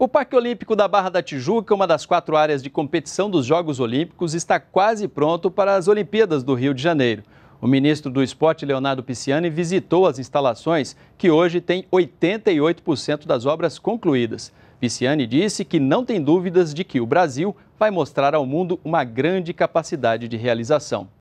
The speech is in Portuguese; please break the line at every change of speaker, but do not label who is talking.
O Parque Olímpico da Barra da Tijuca, uma das quatro áreas de competição dos Jogos Olímpicos, está quase pronto para as Olimpíadas do Rio de Janeiro. O ministro do Esporte, Leonardo Pisciani, visitou as instalações, que hoje têm 88% das obras concluídas. Pisciani disse que não tem dúvidas de que o Brasil vai mostrar ao mundo uma grande capacidade de realização.